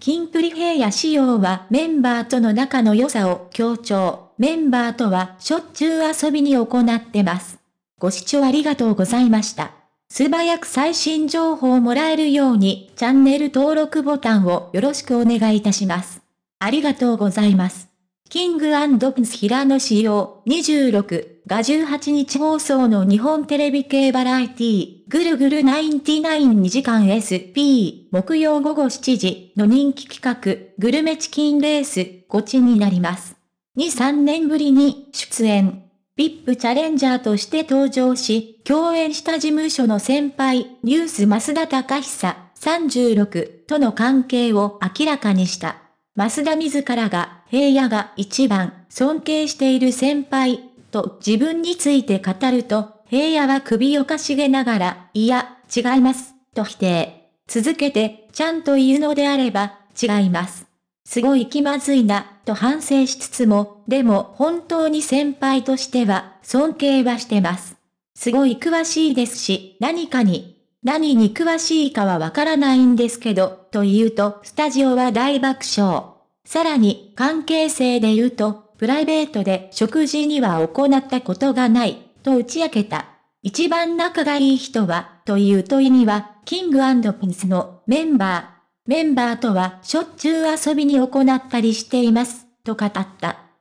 キンプリ平野仕様はメンバーとの仲の良さを強調、メンバーとはしょっちゅう遊びに行ってます。ご視聴ありがとうございました。素早く最新情報をもらえるようにチャンネル登録ボタンをよろしくお願いいたします。ありがとうございます。キングアンド・ス平野仕様26が18日放送の日本テレビ系バラエティぐるぐる992時間 SP 木曜午後7時の人気企画グルメチキンレースゴチになります。2、3年ぶりに出演。VIP チャレンジャーとして登場し、共演した事務所の先輩、ニュース増田隆久36との関係を明らかにした。増田自らが平野が一番尊敬している先輩と自分について語ると、平野は首をかしげながら、いや、違います、と否定。続けて、ちゃんと言うのであれば、違います。すごい気まずいな、と反省しつつも、でも本当に先輩としては、尊敬はしてます。すごい詳しいですし、何かに何に詳しいかはわからないんですけど、と言うと、スタジオは大爆笑。さらに、関係性で言うと、プライベートで食事には行ったことがない、と打ち明けた。一番仲がいい人は、という問いには、キングピンスのメンバー。メンバーとはしょっちゅう遊びに行ったりしています、と語った。